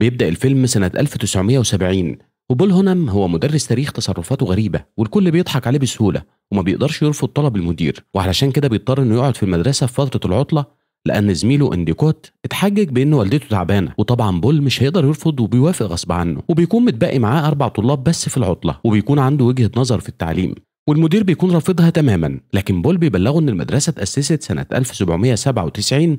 بيبدأ الفيلم سنة 1970 وبول هونام هو مدرس تاريخ تصرفاته غريبة والكل بيضحك عليه بسهولة وما بيقدرش يرفض طلب المدير وعلشان كده بيضطر انه يقعد في المدرسة في فترة العطلة لأن زميله انديكوت اتحجج بإن والدته تعبانة وطبعا بول مش هيقدر يرفض وبيوافق غصب عنه وبيكون متبقي معاه أربع طلاب بس في العطلة وبيكون عنده وجهة نظر في التعليم والمدير بيكون رافضها تماما لكن بول بيبلغه ان المدرسه اتاسست سنه 1797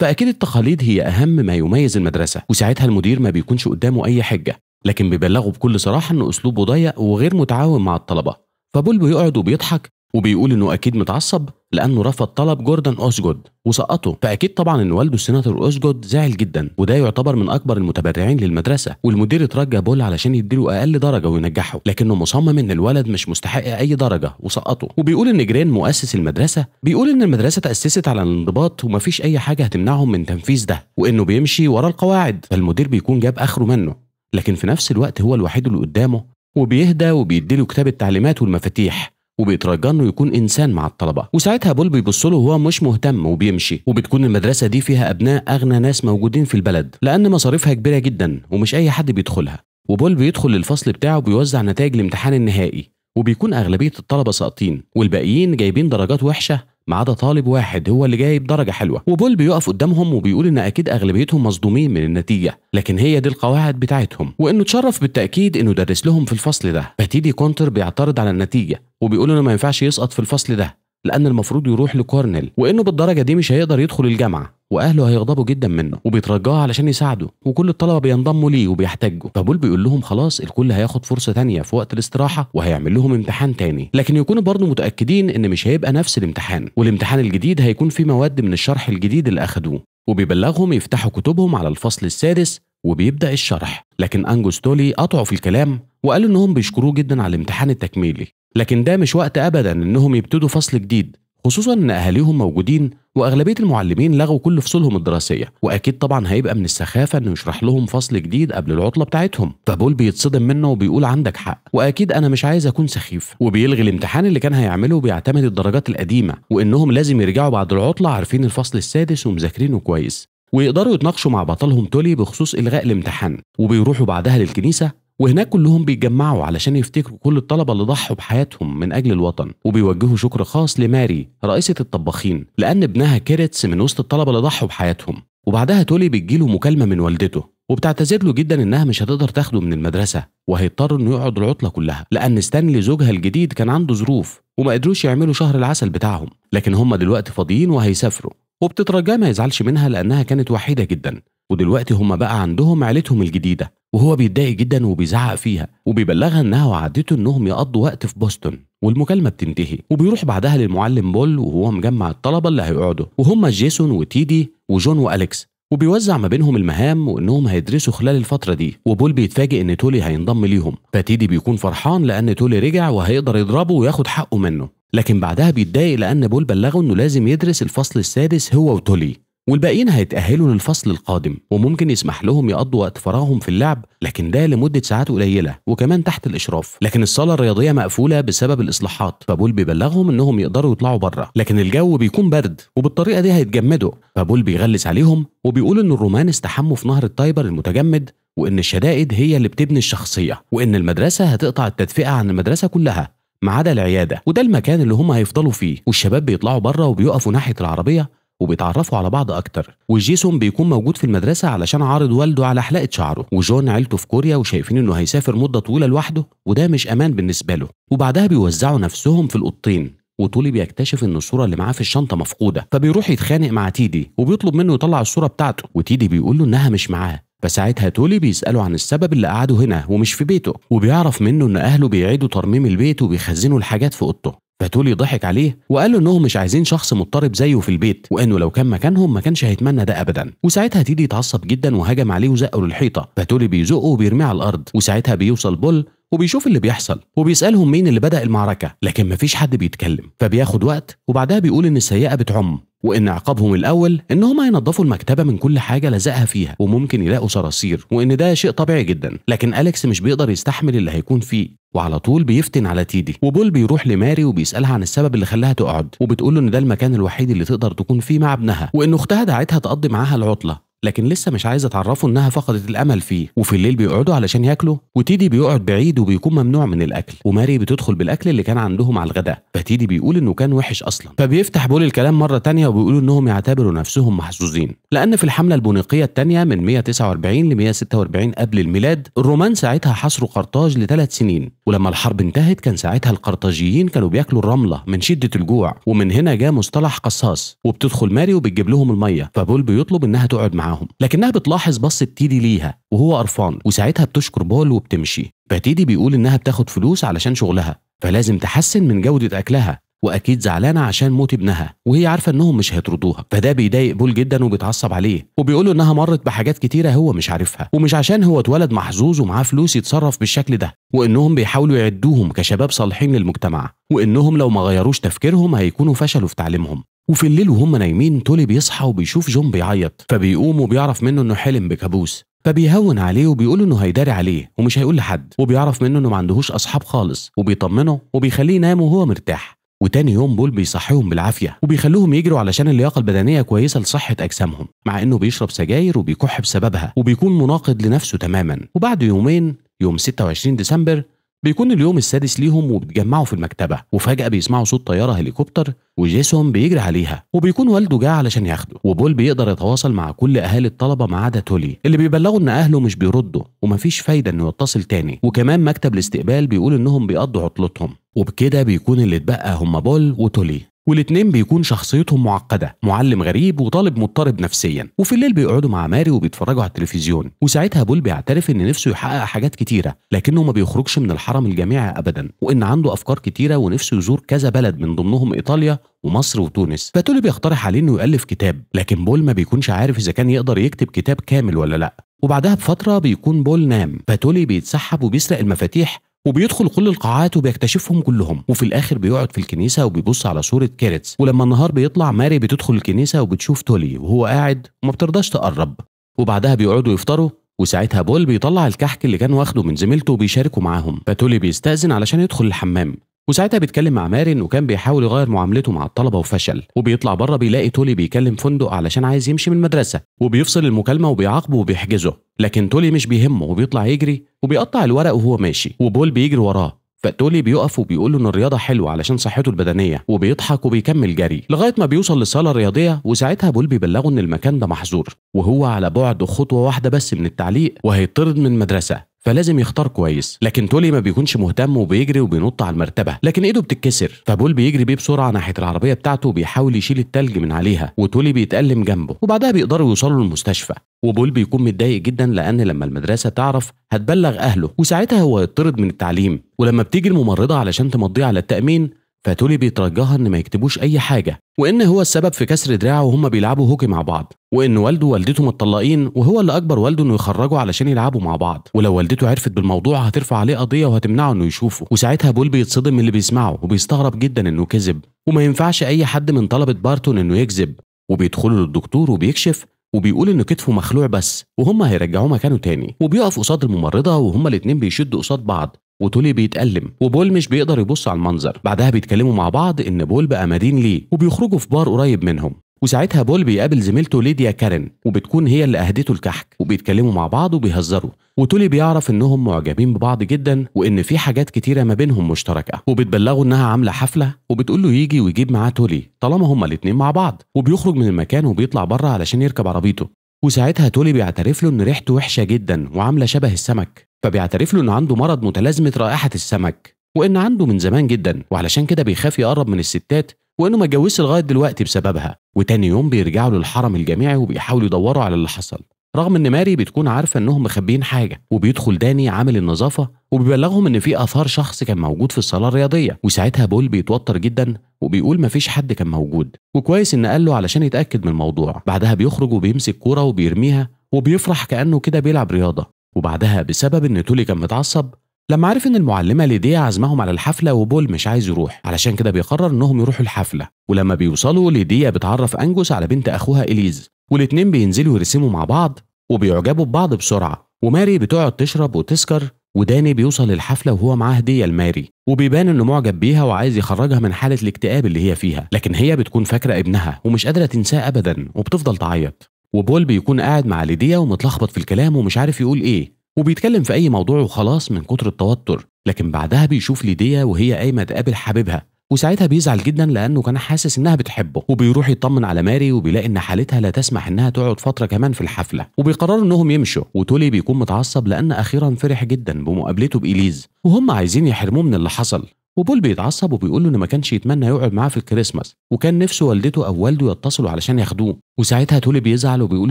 فأكيد التقاليد هي أهم ما يميز المدرسة وساعتها المدير ما بيكونش قدامه أي حجة لكن بيبلغه بكل صراحة إن أسلوبه ضيق وغير متعاون مع الطلبة فبول بيقعد وبيضحك وبيقول انه اكيد متعصب لانه رفض طلب جوردن اوسجود وسقطه فاكيد طبعا ان والده السيناتور اوسجود زعل جدا وده يعتبر من اكبر المتبرعين للمدرسه والمدير اترجى بول علشان يديله اقل درجه وينجحه لكنه مصمم ان الولد مش مستحق اي درجه وسقطه وبيقول ان جرين مؤسس المدرسه بيقول ان المدرسه تاسست على الانضباط ومفيش اي حاجه هتمنعهم من تنفيذ ده وانه بيمشي ورا القواعد فالمدير بيكون جاب اخره منه لكن في نفس الوقت هو الوحيد اللي قدامه وبيهدى وبيديله كتاب التعليمات والمفاتيح وبيترجى انه يكون انسان مع الطلبه وساعتها بول بيبص له وهو مش مهتم وبيمشي وبتكون المدرسه دي فيها ابناء اغنى ناس موجودين في البلد لان مصاريفها كبيره جدا ومش اي حد بيدخلها وبول بيدخل للفصل بتاعه بيوزع نتائج الامتحان النهائي وبيكون اغلبيه الطلبه ساقطين والباقيين جايبين درجات وحشه ما عدا طالب واحد هو اللي جايب درجه حلوه وبول بيقف قدامهم وبيقول ان اكيد اغلبيتهم مصدومين من النتيجه لكن هي دي القواعد بتاعتهم وانه اتشرف بالتاكيد انه درس لهم في الفصل ده باتيدي كونتر بيعترض على النتيجه وبيقول انه ما ينفعش يسقط في الفصل ده لأن المفروض يروح لكورنيل وإنه بالدرجة دي مش هيقدر يدخل الجامعة واهله هيغضبوا جدا منه وبيترجاه علشان يساعده وكل الطلبه بينضموا ليه وبيحتجوا فبول بيقول لهم خلاص الكل هياخد فرصه تانية في وقت الاستراحه وهيعمل لهم امتحان تاني لكن يكونوا برضه متاكدين ان مش هيبقى نفس الامتحان والامتحان الجديد هيكون فيه مواد من الشرح الجديد اللي اخدوه وبيبلغهم يفتحوا كتبهم على الفصل السادس وبيبدا الشرح لكن انجوستولي قطعوا في الكلام وقالوا انهم بيشكروه جدا على الامتحان التكميلي لكن ده مش وقت أبدا إنهم يبتدوا فصل جديد خصوصا إن أهاليهم موجودين وأغلبية المعلمين لغوا كل فصولهم الدراسية وأكيد طبعا هيبقى من السخافة إنه يشرح لهم فصل جديد قبل العطلة بتاعتهم فبول بيتصدم منه وبيقول عندك حق وأكيد أنا مش عايز أكون سخيف وبيلغي الامتحان اللي كان هيعمله وبيعتمد الدرجات القديمة وإنهم لازم يرجعوا بعد العطلة عارفين الفصل السادس ومذاكرينه كويس ويقدروا يتناقشوا مع بطلهم تولي بخصوص الغاء الامتحان وبيروحوا بعدها للكنيسه وهناك كلهم بيتجمعوا علشان يفتكروا كل الطلبه اللي ضحوا بحياتهم من اجل الوطن وبيوجهوا شكر خاص لماري رئيسه الطباخين لان ابنها كيرتس من وسط الطلبه اللي ضحوا بحياتهم وبعدها تولي بتجيله مكالمه من والدته وبتعتذر له جدا انها مش هتقدر تاخده من المدرسه وهيضطر انه يقعد العطله كلها لان ستانلي زوجها الجديد كان عنده ظروف وما قدروش يعملوا شهر العسل بتاعهم لكن هم دلوقتي فاضيين وهيسافروا وبتترجاه ما يزعلش منها لانها كانت وحيده جدا ودلوقتي هم بقى عندهم عيلتهم الجديده وهو بيتضايق جدا وبيزعق فيها وبيبلغها انها وعدته انهم يقضوا وقت في بوسطن والمكالمة بتنتهي وبيروح بعدها للمعلم بول وهو مجمع الطلبة اللي هيقعدوا وهم جيسون وتيدي وجون وأليكس وبيوزع ما بينهم المهام وانهم هيدرسوا خلال الفتره دي وبول بيتفاجئ ان تولي هينضم ليهم فتيدي بيكون فرحان لان تولي رجع وهيقدر يضربه وياخد حقه منه لكن بعدها بيتضايق لان بول بلغه انه لازم يدرس الفصل السادس هو وتولي والباقيين هيتأهلوا للفصل القادم وممكن يسمح لهم يقضوا وقت فراغهم في اللعب لكن ده لمدة ساعات قليلة وكمان تحت الإشراف لكن الصالة الرياضية مقفولة بسبب الإصلاحات فبول بيبلغهم إنهم يقدروا يطلعوا بره لكن الجو بيكون برد وبالطريقة دي هيتجمدوا فبول بيغلس عليهم وبيقول إن الرومان استحموا في نهر التايبر المتجمد وإن الشدائد هي اللي بتبني الشخصية وإن المدرسة هتقطع التدفئة عن المدرسة كلها ما عدا العياده وده المكان اللي هم هيفضلوا فيه والشباب بيطلعوا بره وبيقفوا ناحيه العربيه وبيتعرفوا على بعض اكتر وجيسون بيكون موجود في المدرسه علشان عارض والده على حلقه شعره وجون عيلته في كوريا وشايفين انه هيسافر مده طويله لوحده وده مش امان بالنسبه له وبعدها بيوزعوا نفسهم في الاوضتين وطولي بيكتشف ان الصوره اللي معاه في الشنطه مفقوده فبيروح يتخانق مع تيدي وبيطلب منه يطلع الصوره بتاعته وتيدي بيقول له انها مش معاه فساعتها تولي بيسأله عن السبب اللي قعده هنا ومش في بيته وبيعرف منه ان اهله بيعيدوا ترميم البيت وبيخزنوا الحاجات في اوضته باتولي ضحك عليه وقال له انهم مش عايزين شخص مضطرب زيه في البيت وانه لو كان مكانهم ما كانش هيتمنى ده ابدا وساعتها تيدي اتعصب جدا وهجم عليه وزقه للحيطه باتولي بيزقه وبيرميه على الارض وساعتها بيوصل بول وبيشوف اللي بيحصل وبيسالهم مين اللي بدا المعركه لكن مفيش حد بيتكلم فبياخد وقت وبعدها بيقول ان السيئه بتعم وان عقابهم الاول ان هم ينظفوا المكتبه من كل حاجه لزقها فيها وممكن يلاقوا صراصير وان ده شيء طبيعي جدا لكن اليكس مش بيقدر يستحمل اللي هيكون فيه وعلى طول بيفتن على تيدي وبول بيروح لماري وبيسالها عن السبب اللي خلاها تقعد وبتقول له ان ده المكان الوحيد اللي تقدر تكون فيه مع ابنها وان اختها دعتها تقضي معاها العطله لكن لسه مش عايزه تعرفه انها فقدت الامل فيه وفي الليل بيقعدوا علشان ياكلوا وتيدي بيقعد بعيد وبيكون ممنوع من الاكل وماري بتدخل بالاكل اللي كان عندهم على الغداء فتيدي بيقول انه كان وحش اصلا فبيفتح بول الكلام مره تانية وبيقولوا انهم يعتبروا نفسهم محظوظين لان في الحمله البونيقيه الثانيه من 149 ل 146 قبل الميلاد الرومان ساعتها حصروا قرطاج لثلاث سنين ولما الحرب انتهت كان ساعتها القرطاجيين كانوا بياكلوا الرمله من شده الجوع ومن هنا جاء مصطلح قصاص وبتدخل ماري وبتجيب لهم الميه فبول بيطلب انها تقعد معاه معاهم لكنها بتلاحظ بصة تيدي ليها وهو قرفان وساعتها بتشكر بول وبتمشي فتيدي بيقول إنها بتاخد فلوس علشان شغلها فلازم تحسن من جودة أكلها واكيد زعلانه عشان موت ابنها وهي عارفه انهم مش هيطردوها فده بيضايق بول جدا وبيتعصب عليه وبيقوله انها مرت بحاجات كتيره هو مش عارفها ومش عشان هو اتولد محظوظ ومعاه فلوس يتصرف بالشكل ده وانهم بيحاولوا يعدوهم كشباب صالحين للمجتمع وانهم لو ما غيروش تفكيرهم هيكونوا فشلوا في تعليمهم وفي الليل وهم نايمين تولي بيصحى وبيشوف جون بيعيط فبيقوم وبيعرف منه انه حلم بكابوس فبيهون عليه وبيقول انه هيداري عليه ومش هيقول لحد وبيعرف منه انه ما عندهوش اصحاب خالص وبيطمنه وبيخليه ينام وهو مرتاح وتاني يوم بول بيصحيهم بالعافيه وبيخلوهم يجروا علشان اللياقه البدنيه كويسه لصحه اجسامهم مع انه بيشرب سجاير وبيكح بسببها وبيكون مناقض لنفسه تماما وبعد يومين يوم 26 ديسمبر بيكون اليوم السادس ليهم وبيتجمعوا في المكتبة وفجأة بيسمعوا صوت طيارة هليكوبتر وجيسون بيجري عليها وبيكون والده جاء علشان ياخده وبول بيقدر يتواصل مع كل أهالي الطلبة ما عدا تولي اللي بيبلغوا إن أهله مش بيردوا ومفيش فايدة إنه يتصل تاني وكمان مكتب الاستقبال بيقول إنهم بيقضوا عطلتهم وبكده بيكون اللي اتبقى هم بول وتولي والاتنين بيكون شخصيتهم معقده معلم غريب وطالب مضطرب نفسيا وفي الليل بيقعدوا مع ماري وبيتفرجوا على التلفزيون وساعتها بول بيعترف ان نفسه يحقق حاجات كتيره لكنه ما بيخرجش من الحرم الجامعي ابدا وان عنده افكار كتيره ونفسه يزور كذا بلد من ضمنهم ايطاليا ومصر وتونس فتولي بيقترح عليه انه يؤلف كتاب لكن بول ما بيكونش عارف اذا كان يقدر يكتب كتاب كامل ولا لا وبعدها بفتره بيكون بول نام فتولي بيتسحب وبيسرق المفاتيح وبيدخل كل القاعات وبيكتشفهم كلهم وفي الاخر بيقعد في الكنيسه وبيبص على صوره كيرتس ولما النهار بيطلع ماري بتدخل الكنيسه وبتشوف تولي وهو قاعد وما بترضاش تقرب وبعدها بيقعدوا يفطروا وساعتها بول بيطلع الكحك اللي كان واخده من زميلته وبيشاركه معاهم فتولي بيستأذن علشان يدخل الحمام وساعتها بيتكلم مع مارن وكان بيحاول يغير معاملته مع الطلبه وفشل وبيطلع بره بيلاقي تولي بيكلم فندق علشان عايز يمشي من المدرسه وبيفصل المكالمه وبيعاقبه وبيحجزه لكن تولي مش بيهمه وبيطلع يجري وبيقطع الورق وهو ماشي وبول بيجري وراه فتولي بيقف وبيقول له ان الرياضه حلوه علشان صحته البدنيه وبيضحك وبيكمل جري لغايه ما بيوصل للصاله الرياضيه وساعتها بول بيبلغه ان المكان ده محظور وهو على بعد خطوه واحده بس من التعليق وهيطرد من المدرسه فلازم يختار كويس لكن تولي ما بيكونش مهتم وبيجري وبينط على المرتبه لكن ايده بتتكسر فبول بيجري بيه بسرعه ناحيه العربيه بتاعته وبيحاول يشيل التلج من عليها وتولي بيتألم جنبه وبعدها بيقدروا يوصلوا للمستشفى وبول بيكون متضايق جدا لان لما المدرسه تعرف هتبلغ اهله وساعتها هو يطرد من التعليم ولما بتيجي الممرضه علشان تمضيه على التامين فاتولي بيترجاها ان ما يكتبوش اي حاجه وان هو السبب في كسر دراعه وهم بيلعبوا هوكي مع بعض وان والده ووالدته متطلقين وهو اللي اكبر والده انه يخرجه علشان يلعبوا مع بعض ولو والدته عرفت بالموضوع هترفع عليه قضيه وهتمنعه انه يشوفه وساعتها بول بيتصدم من اللي بيسمعه وبيستغرب جدا انه كذب وما ينفعش اي حد من طلبه بارتون انه يكذب وبيدخلوا للدكتور وبيكشف وبيقول انه كتفه مخلوع بس وهم هيرجعوه مكانه تاني وبيقف قصاد الممرضه وهما الاتنين بيشدوا قصاد بعض وتولي بيتألم وبول مش بيقدر يبص على المنظر بعدها بيتكلموا مع بعض ان بول بقى مدين ليه وبيخرجوا في بار قريب منهم وساعتها بول بيقابل زميلته ليديا كارن وبتكون هي اللي اهدته الكحك وبيتكلموا مع بعض وبيهزروا وتولي بيعرف انهم معجبين ببعض جدا وان في حاجات كتيره ما بينهم مشتركه وبتبلغه انها عامله حفله وبتقول له يجي ويجيب معاه تولي طالما هما الاتنين مع بعض وبيخرج من المكان وبيطلع بره علشان يركب عربيته وساعتها تولي بيعترف له ان ريحته وحشه جدا وعامله شبه السمك فبيعترف له ان عنده مرض متلازمه رائحه السمك وان عنده من زمان جدا وعلشان كده بيخاف يقرب من الستات وانه ما اتجوزش لغايه دلوقتي بسببها وتاني يوم بيرجعوا للحرم الجامعي وبيحاولوا يدوروا على اللي حصل رغم ان ماري بتكون عارفه انهم مخبيين حاجه وبيدخل داني عامل النظافه وبيبلغهم ان في اثار شخص كان موجود في الصاله الرياضيه وساعتها بول بيتوتر جدا وبيقول مفيش حد كان موجود وكويس ان قال له علشان يتاكد من الموضوع بعدها بيخرج وبيمسك كوره وبيرميها وبيفرح كانه كده بيلعب رياضه وبعدها بسبب ان تولي كان متعصب لما عرف ان المعلمه ليديا عزمهم على الحفله وبول مش عايز يروح علشان كده بيقرر انهم يروحوا الحفله ولما بيوصلوا ليديا بتعرف انجوس على بنت اخوها اليز والاتنين بينزلوا يرسموا مع بعض وبيعجبوا ببعض بسرعة وماري بتقعد تشرب وتسكر وداني بيوصل للحفلة وهو معاه هدية لماري وبيبان انه معجب بيها وعايز يخرجها من حالة الاكتئاب اللي هي فيها لكن هي بتكون فاكرة ابنها ومش قادرة تنساه أبدا وبتفضل تعيط وبول بيكون قاعد مع ليديا ومتلخبط في الكلام ومش عارف يقول ايه وبيتكلم في اي موضوع وخلاص من كتر التوتر لكن بعدها بيشوف ليديا وهي قايمة تقابل حبيبها وساعتها بيزعل جدا لانه كان حاسس انها بتحبه وبيروح يطمن على ماري وبيلاقي ان حالتها لا تسمح انها تقعد فتره كمان في الحفله وبيقرروا انهم يمشوا وتولي بيكون متعصب لان اخيرا فرح جدا بمقابلته باليز وهم عايزين يحرموه من اللي حصل وبول بيتعصب وبيقول له ان ما كانش يتمنى يقعد معاه في الكريسماس وكان نفسه والدته او والده يتصلوا علشان ياخدوه وساعتها تولي بيزعل وبيقول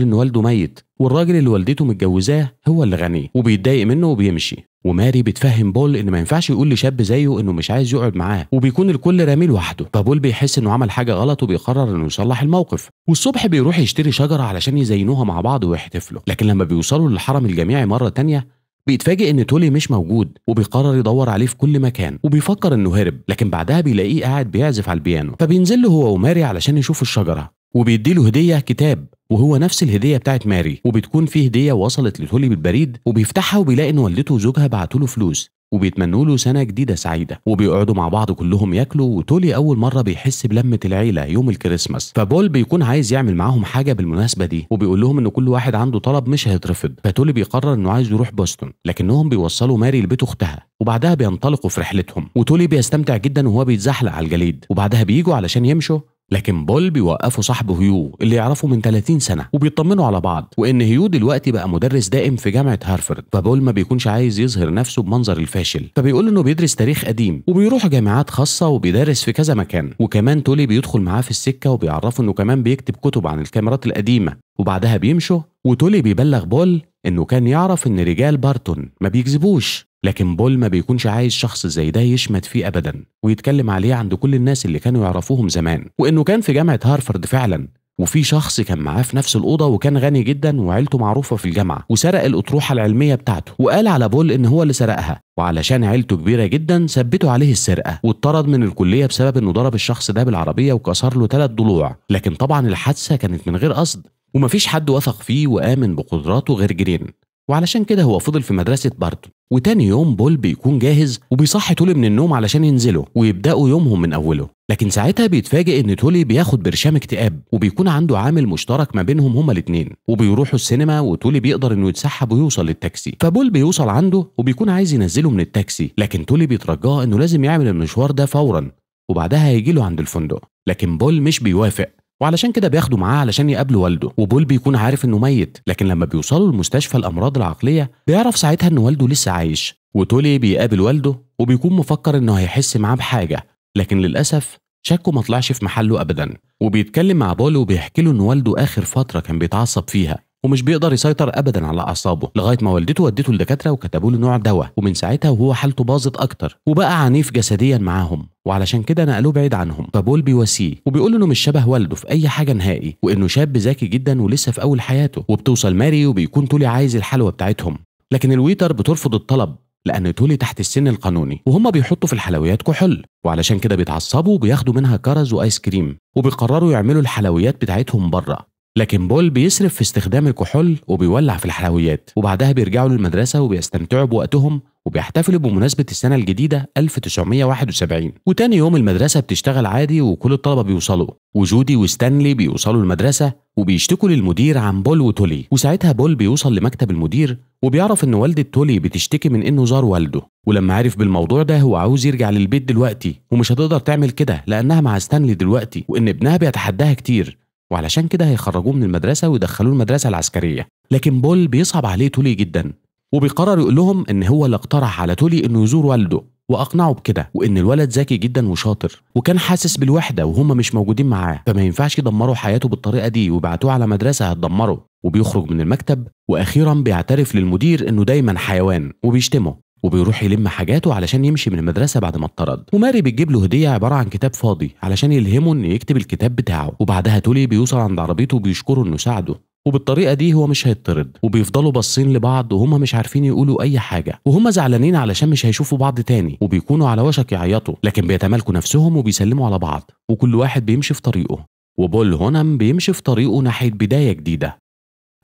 ان والده ميت والراجل اللي والدته متجوزاه هو اللي غني وبيتضايق منه وبيمشي وماري بتفهم بول ان ما ينفعش يقول لشاب زيه انه مش عايز يقعد معاه وبيكون الكل رامي لوحده فبول بيحس انه عمل حاجه غلط وبيقرر انه يصلح الموقف والصبح بيروح يشتري شجره علشان يزينوها مع بعض ويحتفلوا لكن لما بيوصلوا للحرم الجماعي مره تانية بيتفاجئ ان تولي مش موجود وبيقرر يدور عليه في كل مكان وبيفكر انه هرب لكن بعدها بيلاقيه قاعد بيعزف على البيانو فبينزل له هو وماري علشان يشوف الشجره وبيديله هديه كتاب وهو نفس الهديه بتاعت ماري وبتكون فيه هديه وصلت لتولي بالبريد وبيفتحها وبيلاقي ان والدته وزوجها بعتوا له فلوس وبيتمنوا له سنه جديده سعيده وبيقعدوا مع بعض كلهم ياكلوا وتولي اول مره بيحس بلمه العيله يوم الكريسماس فبول بيكون عايز يعمل معاهم حاجه بالمناسبه دي وبيقول لهم ان كل واحد عنده طلب مش هيترفض فتولي بيقرر انه عايز يروح بوسطن لكنهم بيوصلوا ماري لبيت اختها وبعدها بينطلقوا في رحلتهم وتولي بيستمتع جدا وهو بيتزحلق على الجليد وبعدها بييجوا علشان يمشوا لكن بول بيوقفه صاحبه هيو اللي يعرفه من 30 سنه وبيطمنوا على بعض وان هيو دلوقتي بقى مدرس دائم في جامعه هارفرد فبول ما بيكونش عايز يظهر نفسه بمنظر الفاشل فبيقول انه بيدرس تاريخ قديم وبيروح جامعات خاصه وبيدرس في كذا مكان وكمان تولي بيدخل معاه في السكه وبيعرفه انه كمان بيكتب كتب عن الكاميرات القديمه وبعدها بيمشوا وتولي بيبلغ بول انه كان يعرف ان رجال بارتون ما بيكذبوش لكن بول ما بيكونش عايز شخص زي ده يشمت فيه ابدا ويتكلم عليه عند كل الناس اللي كانوا يعرفوهم زمان وانه كان في جامعه هارفرد فعلا وفي شخص كان معاه في نفس الأوضة وكان غني جدا وعيلته معروفة في الجامعة وسرق الأطروحة العلمية بتاعته وقال على بول إن هو اللي سرقها وعلشان عيلته كبيرة جدا ثبتوا عليه السرقة واتطرد من الكلية بسبب إنه ضرب الشخص ده بالعربية وكسر له ثلاث ضلوع لكن طبعا الحادثة كانت من غير قصد ومفيش حد وثق فيه وآمن بقدراته غير جرين وعلشان كده هو فضل في مدرسة بارتون وتاني يوم بول بيكون جاهز وبيصحي تولي من النوم علشان ينزلوا ويبداوا يومهم من اوله لكن ساعتها بيتفاجئ ان تولي بياخد برشام اكتئاب وبيكون عنده عامل مشترك ما بينهم هما الاثنين وبيروحوا السينما وتولي بيقدر انه يتسحب ويوصل للتاكسي فبول بيوصل عنده وبيكون عايز ينزله من التاكسي لكن تولي بيترجاه انه لازم يعمل المشوار ده فورا وبعدها هيجي له عند الفندق لكن بول مش بيوافق وعلشان كده بياخده معاه علشان يقابل والده وبول بيكون عارف انه ميت لكن لما بيوصلوا المستشفى الامراض العقليه بيعرف ساعتها ان والده لسه عايش وتولي بيقابل والده وبيكون مفكر انه هيحس معاه بحاجه لكن للاسف شكه ما طلعش في محله ابدا وبيتكلم مع بول وبيحكي له ان والده اخر فتره كان بيتعصب فيها ومش بيقدر يسيطر ابدا على اعصابه لغايه ما والدته ودته لدكاتره وكتبوا له نوع دواء ومن ساعتها وهو حالته باظت اكتر وبقى عنيف جسديا معاهم وعلشان كده نقلوه بعيد عنهم فبول بيواسيه وبيقول انه مش شبه والده في اي حاجه نهائي وانه شاب ذكي جدا ولسه في اول حياته وبتوصل ماري وبيكون تولي عايز الحلوى بتاعتهم لكن الويتر بترفض الطلب لان تولي تحت السن القانوني وهم بيحطوا في الحلويات كحول وعلشان كده بيتعصبوا وبياخدوا منها كرز وايس كريم وبيقرروا يعملوا الحلويات بتاعتهم بره لكن بول بيصرف في استخدام الكحول وبيولع في الحلويات وبعدها بيرجعوا للمدرسة وبيستمتعوا بوقتهم وبيحتفلوا بمناسبة السنة الجديدة 1971 وتاني يوم المدرسة بتشتغل عادي وكل الطلبة بيوصلوا وجودي وستانلي بيوصلوا المدرسة وبيشتكوا للمدير عن بول وتولي وساعتها بول بيوصل لمكتب المدير وبيعرف ان والدة تولي بتشتكي من انه زار والده ولما عرف بالموضوع ده هو عاوز يرجع للبيت دلوقتي ومش هتقدر تعمل كده لانها مع ستانلي دلوقتي وان ابنها بيتحداها كتير وعلشان كده هيخرجوه من المدرسه ويدخلوه المدرسه العسكريه لكن بول بيصعب عليه تولي جدا وبيقرر يقول لهم ان هو اللي اقترح على تولي انه يزور والده واقنعه بكده وان الولد ذكي جدا وشاطر وكان حاسس بالوحده وهما مش موجودين معاه فما ينفعش يدمروا حياته بالطريقه دي ويبعتوه على مدرسه هتدمره وبيخرج من المكتب واخيرا بيعترف للمدير انه دايما حيوان وبيشتمه وبيروح يلم حاجاته علشان يمشي من المدرسة بعد ما اتطرد وماري بتجيب له هدية عبارة عن كتاب فاضي علشان يلهمه إن يكتب الكتاب بتاعه وبعدها تولي بيوصل عند عربيته وبيشكره إنه ساعده وبالطريقة دي هو مش هيطرد وبيفضلوا باصين لبعض وهما مش عارفين يقولوا أي حاجة وهما زعلانين علشان مش هيشوفوا بعض تاني وبيكونوا على وشك يعيطوا لكن بيتمالكوا نفسهم وبيسلموا على بعض وكل واحد بيمشي في طريقه وبول هونم بيمشي في طريقه ناحية بداية جديدة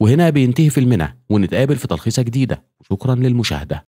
وهنا بينتهي فيلمنا ونتقابل في تلخيصة جديدة شكرا للمشاهدة